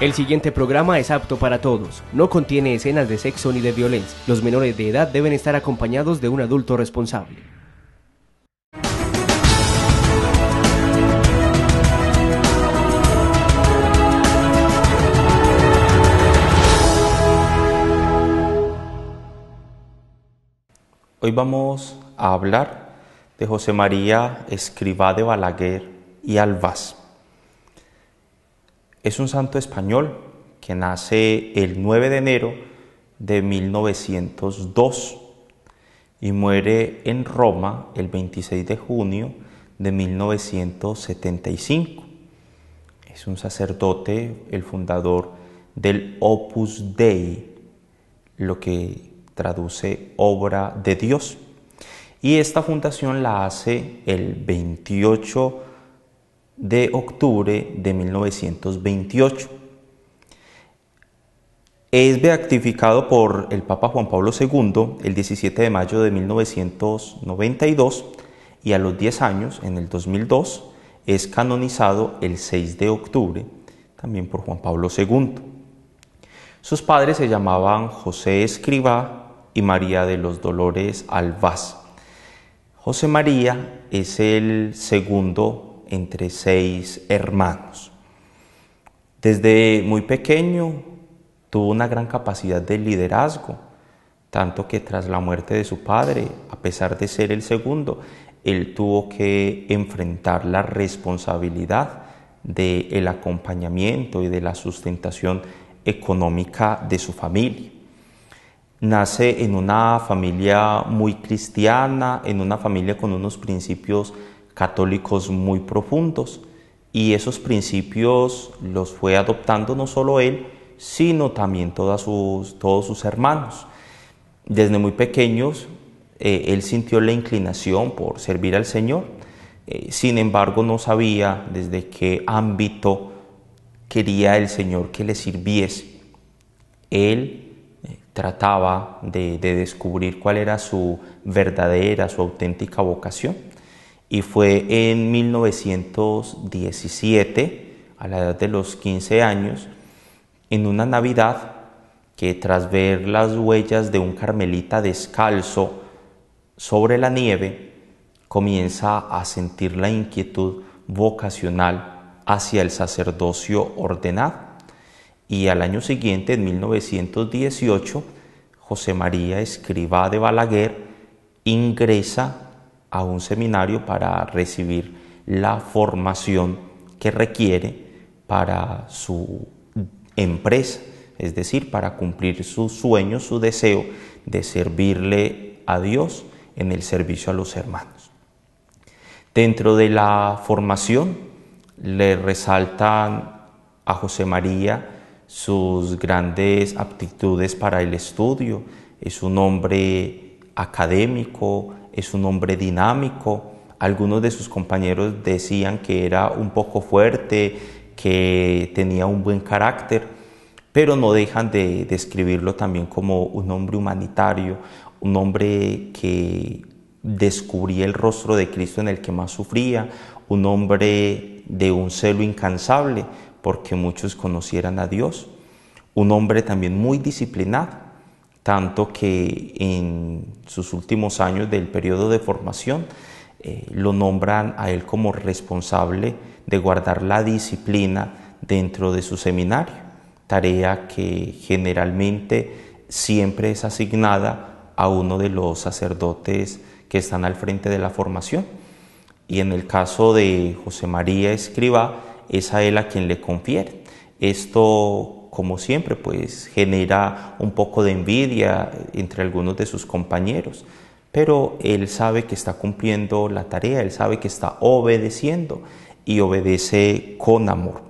El siguiente programa es apto para todos. No contiene escenas de sexo ni de violencia. Los menores de edad deben estar acompañados de un adulto responsable. Hoy vamos a hablar de José María Escribá de Balaguer y Albaz. Es un santo español que nace el 9 de enero de 1902 y muere en Roma el 26 de junio de 1975. Es un sacerdote, el fundador del Opus Dei, lo que traduce obra de Dios. Y esta fundación la hace el 28 de de octubre de 1928. Es beatificado por el Papa Juan Pablo II el 17 de mayo de 1992 y a los 10 años, en el 2002, es canonizado el 6 de octubre, también por Juan Pablo II. Sus padres se llamaban José Escribá y María de los Dolores Albaz. José María es el segundo entre seis hermanos. Desde muy pequeño tuvo una gran capacidad de liderazgo, tanto que tras la muerte de su padre, a pesar de ser el segundo, él tuvo que enfrentar la responsabilidad del acompañamiento y de la sustentación económica de su familia. Nace en una familia muy cristiana, en una familia con unos principios católicos muy profundos y esos principios los fue adoptando no solo él, sino también todos sus hermanos. Desde muy pequeños eh, él sintió la inclinación por servir al Señor, eh, sin embargo no sabía desde qué ámbito quería el Señor que le sirviese. Él eh, trataba de descubrir cuál era su verdadera, su auténtica vocación y fue en 1917, a la edad de los 15 años, en una Navidad que tras ver las huellas de un carmelita descalzo sobre la nieve, comienza a sentir la inquietud vocacional hacia el sacerdocio ordenado. Y al año siguiente, en 1918, José María escriba de Balaguer ingresa a un seminario para recibir la formación que requiere para su empresa, es decir, para cumplir su sueño, su deseo de servirle a Dios en el servicio a los hermanos. Dentro de la formación le resaltan a José María sus grandes aptitudes para el estudio, es un hombre académico, es un hombre dinámico. Algunos de sus compañeros decían que era un poco fuerte, que tenía un buen carácter, pero no dejan de describirlo también como un hombre humanitario, un hombre que descubría el rostro de Cristo en el que más sufría, un hombre de un celo incansable porque muchos conocieran a Dios, un hombre también muy disciplinado, tanto que en sus últimos años del periodo de formación eh, lo nombran a él como responsable de guardar la disciplina dentro de su seminario, tarea que generalmente siempre es asignada a uno de los sacerdotes que están al frente de la formación. Y en el caso de José María Escriba, es a él a quien le confiere. Esto como siempre, pues genera un poco de envidia entre algunos de sus compañeros. Pero él sabe que está cumpliendo la tarea, él sabe que está obedeciendo y obedece con amor.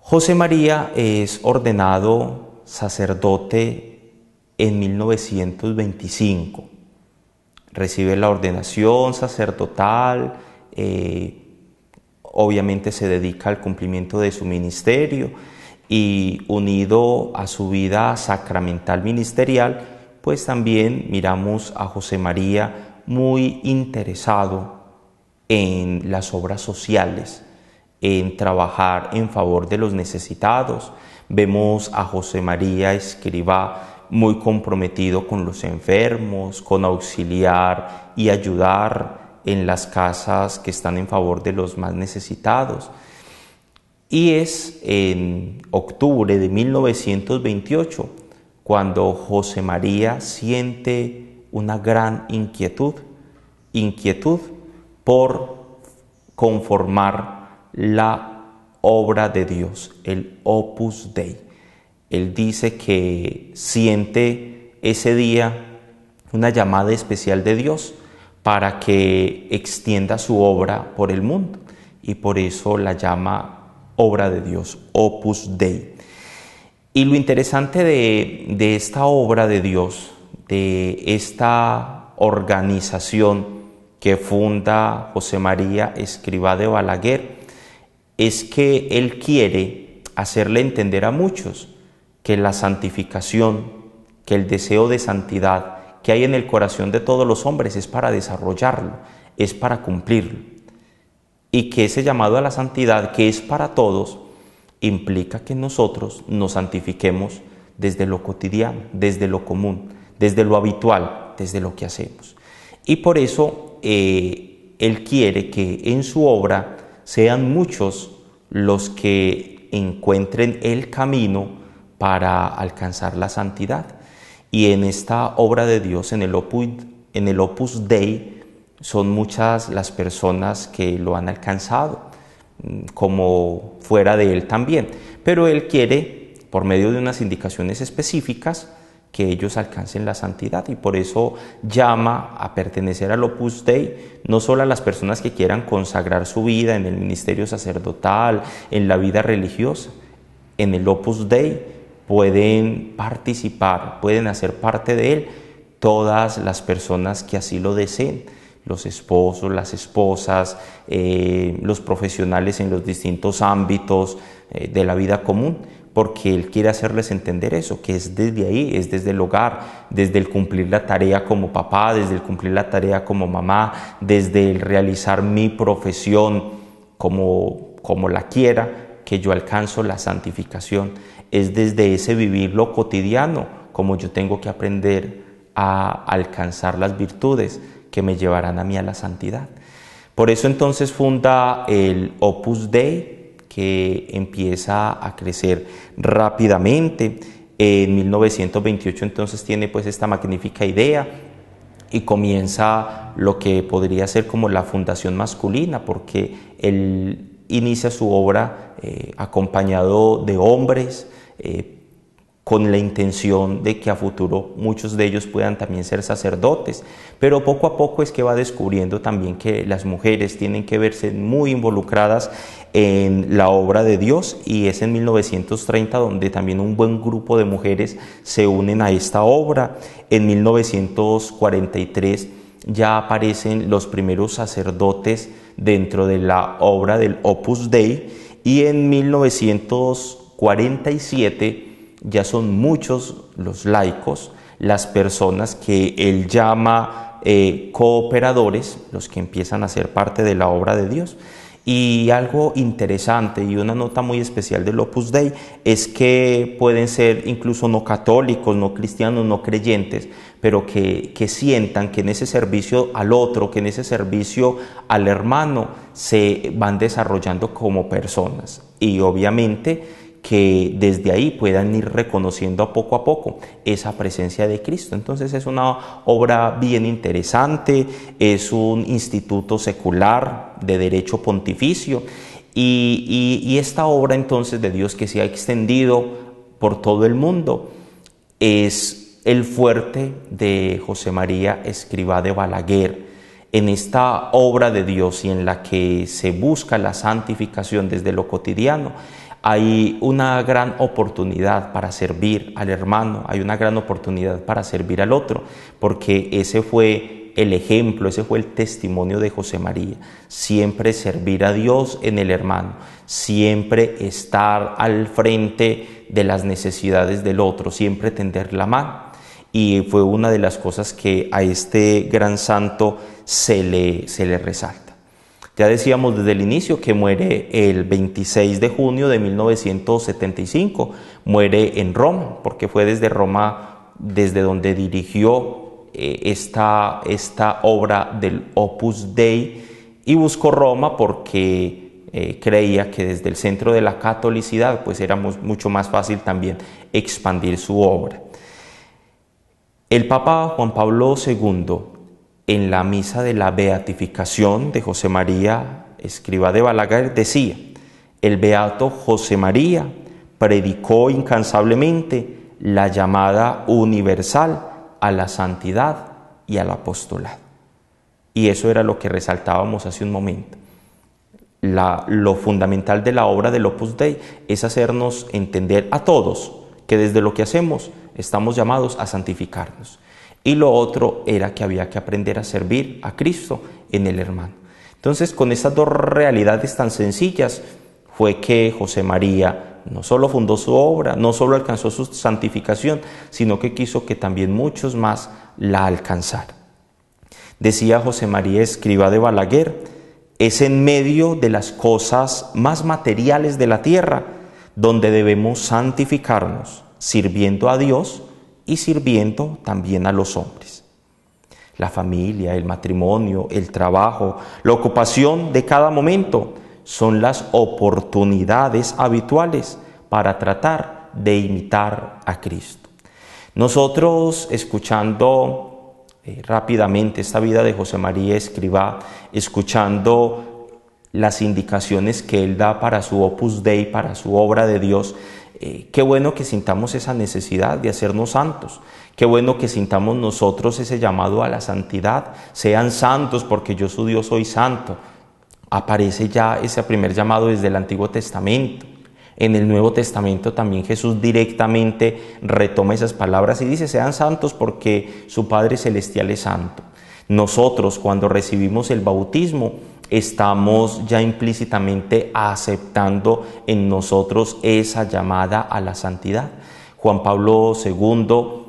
José María es ordenado sacerdote en 1925. Recibe la ordenación sacerdotal, eh, obviamente se dedica al cumplimiento de su ministerio y unido a su vida sacramental ministerial, pues también miramos a José María muy interesado en las obras sociales, en trabajar en favor de los necesitados. Vemos a José María Escriba muy comprometido con los enfermos, con auxiliar y ayudar en las casas que están en favor de los más necesitados. Y es en octubre de 1928 cuando José María siente una gran inquietud, inquietud por conformar la obra de Dios, el opus dei. Él dice que siente ese día una llamada especial de Dios para que extienda su obra por el mundo y por eso la llama obra de Dios, Opus Dei. Y lo interesante de, esta obra de Dios, de esta organización que funda José María Escriba de Balaguer, es que él quiere hacerle entender a muchos que la santificación, que el deseo de santidad que hay en el corazón de todos los hombres es para desarrollarlo, es para cumplirlo y que ese llamado a la santidad, que es para todos, implica que nosotros nos santifiquemos desde lo cotidiano, desde lo común, desde lo habitual, desde lo que hacemos. Y por eso eh, Él quiere que en su obra sean muchos los que encuentren el camino para alcanzar la santidad. Y en esta obra de Dios, en el en el opus Dei, son muchas las personas que lo han alcanzado, mm, como fuera de él también. Pero él quiere, por medio de unas indicaciones específicas, que ellos alcancen la santidad y por eso llama a pertenecer al Opus Dei no solo a las personas que quieran consagrar su vida en el ministerio sacerdotal, en la vida religiosa, en el Opus Dei pueden participar, pueden hacer parte de él todas las personas que así lo deseen los esposos, las esposas, eh, los profesionales en los distintos ámbitos eh, de la vida común, porque Él quiere hacerles entender eso, que es desde ahí, es desde el hogar, desde el cumplir la tarea como papá, desde el cumplir la tarea como mamá, desde el realizar mi profesión como, como la quiera, que yo alcanzo la santificación. Es desde ese vivir lo cotidiano como yo tengo que aprender a alcanzar las virtudes, que me llevarán a mí a la santidad. Por eso entonces funda el Opus Dei, que empieza a crecer rápidamente. En 1928 entonces tiene pues esta magnífica idea y comienza lo que podría ser como la fundación masculina, porque él inicia su obra eh, acompañado de hombres, eh, con la intención de que a futuro muchos de ellos puedan también ser sacerdotes, pero poco a poco es que va descubriendo también que las mujeres tienen que verse muy involucradas en la obra de Dios y es en 1930 donde también un buen grupo de mujeres se unen a esta obra. En 1943 ya aparecen los primeros sacerdotes dentro de la obra del Opus Dei y en 1947 ya son muchos los laicos, las personas que él llama eh, cooperadores, los que empiezan a ser parte de la obra de Dios. Y algo interesante y una nota muy especial del Opus Dei es que pueden ser incluso no católicos, no cristianos, no creyentes, pero que, que sientan que en ese servicio al otro, que en ese servicio al hermano, se van desarrollando como personas. Y obviamente que desde ahí puedan ir reconociendo a poco a poco esa presencia de Cristo. Entonces es una obra bien interesante, es un instituto secular de derecho pontificio y, esta obra entonces de Dios que se ha extendido por todo el mundo es el fuerte de José María Escriba de Balaguer. En esta obra de Dios y en la que se busca la santificación desde lo cotidiano, hay una gran oportunidad para servir al hermano, hay una gran oportunidad para servir al otro, porque ese fue el ejemplo, ese fue el testimonio de José María. Siempre servir a Dios en el hermano, siempre estar al frente de las necesidades del otro, siempre tender la mano. Y fue una de las cosas que a este gran santo se le, se le resalta. Ya decíamos desde el inicio que muere el 26 de junio de 1975, muere en Roma, porque fue desde Roma desde donde dirigió eh, esta, esta obra del Opus Dei y buscó Roma porque eh, creía que desde el centro de la catolicidad pues era mucho más fácil también expandir su obra. El Papa Juan Pablo II en la misa de la beatificación de José María Escriba de Balaguer decía, el beato José María predicó incansablemente la llamada universal a la santidad y al apostolado. Y eso era lo que resaltábamos hace un momento. lo fundamental de la obra del Opus Dei es hacernos entender a todos que desde lo que hacemos estamos llamados a santificarnos y lo otro era que había que aprender a servir a Cristo en el hermano. Entonces, con estas dos realidades tan sencillas, fue que José María no solo fundó su obra, no solo alcanzó su santificación, sino que quiso que también muchos más la alcanzaran. Decía José María Escriba de Balaguer, es en medio de las cosas más materiales de la tierra donde debemos santificarnos, sirviendo a Dios y sirviendo también a los hombres. La familia, el matrimonio, el trabajo, la ocupación de cada momento son las oportunidades habituales para tratar de imitar a Cristo. Nosotros, escuchando eh, rápidamente esta vida de José María escriba escuchando las indicaciones que él da para su opus dei, para su obra de Dios, eh, qué bueno que sintamos esa necesidad de hacernos santos. Qué bueno que sintamos nosotros ese llamado a la santidad. Sean santos porque yo su Dios soy santo. Aparece ya ese primer llamado desde el Antiguo Testamento. En el Nuevo Testamento también Jesús directamente retoma esas palabras y dice, sean santos porque su Padre Celestial es santo. Nosotros cuando recibimos el bautismo, estamos ya implícitamente aceptando en nosotros esa llamada a la santidad. Juan Pablo II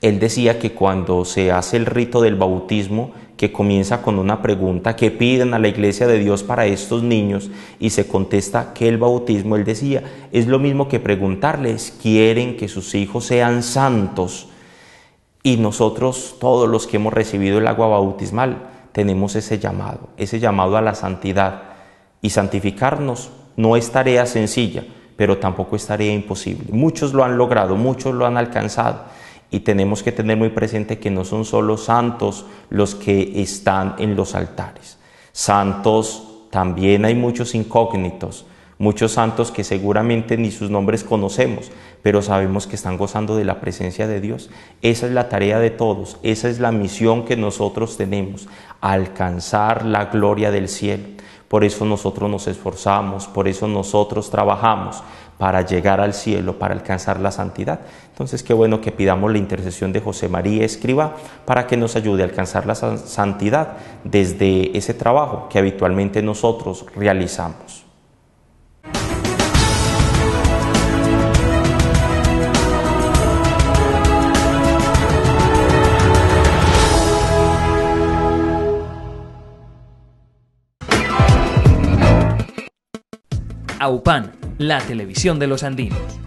él decía que cuando se hace el rito del bautismo, que comienza con una pregunta que piden a la iglesia de Dios para estos niños y se contesta que el bautismo, él decía, es lo mismo que preguntarles, quieren que sus hijos sean santos. Y nosotros, todos los que hemos recibido el agua bautismal, tenemos ese llamado, ese llamado a la santidad. Y santificarnos no es tarea sencilla, pero tampoco es tarea imposible. Muchos lo han logrado, muchos lo han alcanzado. Y tenemos que tener muy presente que no son solo santos los que están en los altares. Santos también hay muchos incógnitos, muchos santos que seguramente ni sus nombres conocemos, pero sabemos que están gozando de la presencia de Dios. Esa es la tarea de todos, esa es la misión que nosotros tenemos, alcanzar la gloria del cielo. Por eso nosotros nos esforzamos, por eso nosotros trabajamos para llegar al cielo, para alcanzar la santidad. Entonces, qué bueno que pidamos la intercesión de José María Escriba para que nos ayude a alcanzar la santidad desde ese trabajo que habitualmente nosotros realizamos. AUPAN, la televisión de los andinos.